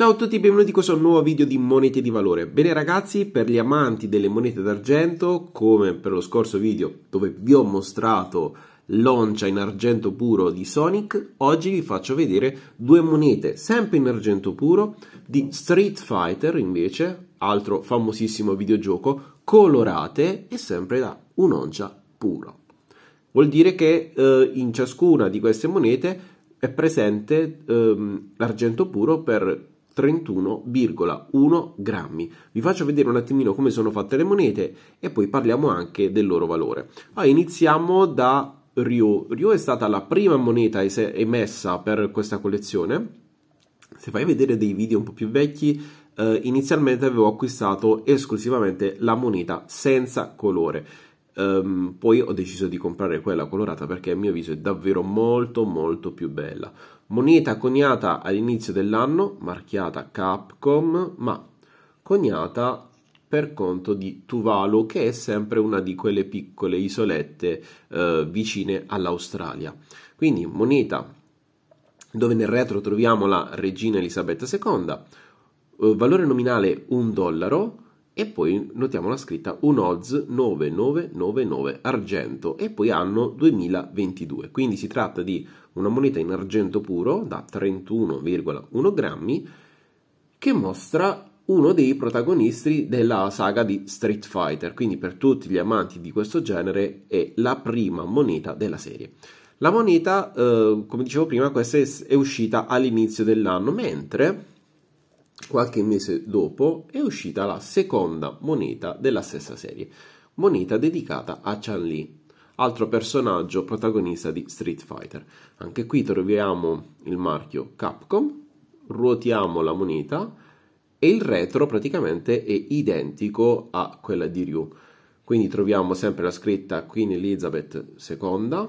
Ciao a tutti e benvenuti in questo nuovo video di monete di valore. Bene ragazzi, per gli amanti delle monete d'argento, come per lo scorso video dove vi ho mostrato l'oncia in argento puro di Sonic, oggi vi faccio vedere due monete sempre in argento puro di Street Fighter invece, altro famosissimo videogioco, colorate e sempre da un'oncia puro. Vuol dire che eh, in ciascuna di queste monete è presente ehm, l'argento puro per 31,1 grammi. Vi faccio vedere un attimino come sono fatte le monete e poi parliamo anche del loro valore. Allora, iniziamo da Ryu. Ryu è stata la prima moneta emessa per questa collezione. Se fai vedere dei video un po' più vecchi, eh, inizialmente avevo acquistato esclusivamente la moneta senza colore Um, poi ho deciso di comprare quella colorata perché a mio avviso è davvero molto molto più bella. Moneta coniata all'inizio dell'anno, marchiata Capcom, ma coniata per conto di Tuvalu, che è sempre una di quelle piccole isolette eh, vicine all'Australia. Quindi moneta dove nel retro troviamo la regina Elisabetta II, eh, valore nominale 1 dollaro, e poi notiamo la scritta un odds 9999 argento e poi anno 2022 quindi si tratta di una moneta in argento puro da 31,1 grammi che mostra uno dei protagonisti della saga di Street Fighter quindi per tutti gli amanti di questo genere è la prima moneta della serie la moneta eh, come dicevo prima questa è, è uscita all'inizio dell'anno mentre Qualche mese dopo è uscita la seconda moneta della stessa serie, moneta dedicata a Chan Lee, altro personaggio protagonista di Street Fighter. Anche qui troviamo il marchio Capcom, ruotiamo la moneta e il retro praticamente è identico a quella di Ryu. Quindi troviamo sempre la scritta Queen Elizabeth II,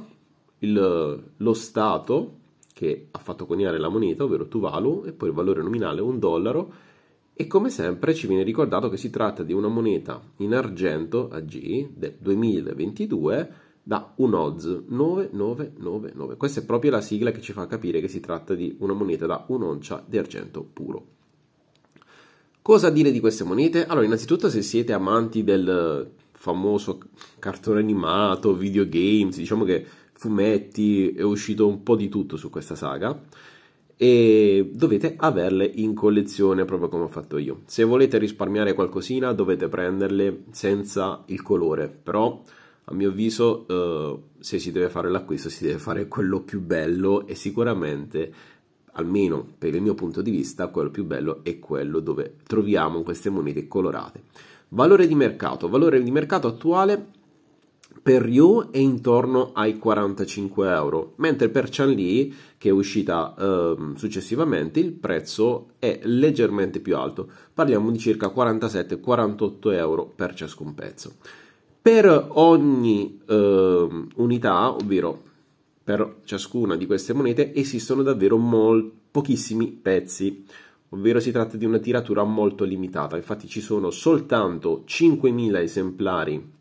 il, lo stato che ha fatto coniare la moneta, ovvero Tuvalu, e poi il valore nominale un dollaro. E come sempre ci viene ricordato che si tratta di una moneta in argento AG del 2022 da un OZ 9999. Questa è proprio la sigla che ci fa capire che si tratta di una moneta da un'oncia di argento puro. Cosa dire di queste monete? Allora, innanzitutto, se siete amanti del famoso cartone animato, videogames, diciamo che fumetti, è uscito un po' di tutto su questa saga e dovete averle in collezione proprio come ho fatto io. Se volete risparmiare qualcosina dovete prenderle senza il colore, però a mio avviso eh, se si deve fare l'acquisto si deve fare quello più bello e sicuramente almeno per il mio punto di vista quello più bello è quello dove troviamo queste monete colorate. Valore di mercato, valore di mercato attuale per Ryu è intorno ai 45 euro, mentre per Chan li che è uscita eh, successivamente, il prezzo è leggermente più alto, parliamo di circa 47-48 euro per ciascun pezzo. Per ogni eh, unità, ovvero per ciascuna di queste monete, esistono davvero mol- pochissimi pezzi, ovvero si tratta di una tiratura molto limitata, infatti ci sono soltanto 5.000 esemplari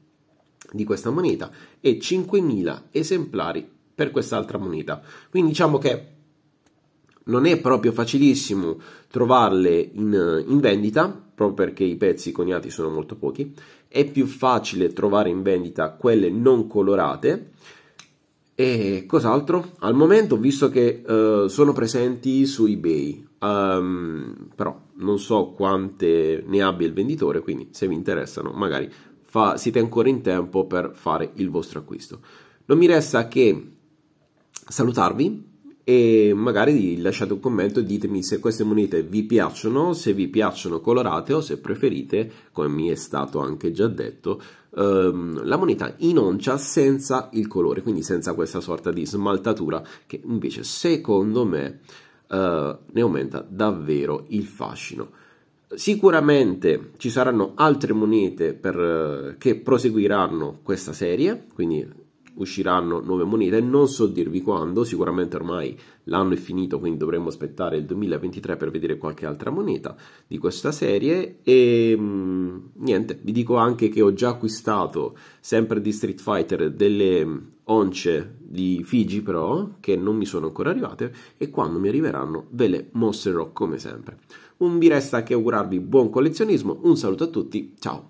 di questa moneta e 5.000 esemplari per quest'altra moneta. Quindi diciamo che non è proprio facilissimo trovarle in, in, vendita, proprio perché i pezzi coniati sono molto pochi. È più facile trovare in vendita quelle non colorate. E cos'altro? Al momento visto che uh, sono presenti su eBay, um, però non so quante ne abbia il venditore, quindi se vi interessano magari fa, siete ancora in tempo per fare il vostro acquisto. Non mi resta che salutarvi e magari lasciate un commento e ditemi se queste monete vi piacciono, se vi piacciono colorate o se preferite, come mi è stato anche già detto, ehm, la moneta in oncia senza il colore, quindi senza questa sorta di smaltatura che invece secondo me eh, ne aumenta davvero il fascino. Sicuramente ci saranno altre monete per, eh, che proseguiranno questa serie, quindi usciranno nuove monete, non so dirvi quando, sicuramente ormai l'anno è finito, quindi dovremmo aspettare il 2023 per vedere qualche altra moneta di questa serie e mh, mm, niente, vi dico anche che ho già acquistato sempre di Street Fighter delle mm, once di Fiji però che non mi sono ancora arrivate e quando mi arriveranno ve le mostrerò come sempre. Non vi resta che augurarvi buon collezionismo, un saluto a tutti, ciao!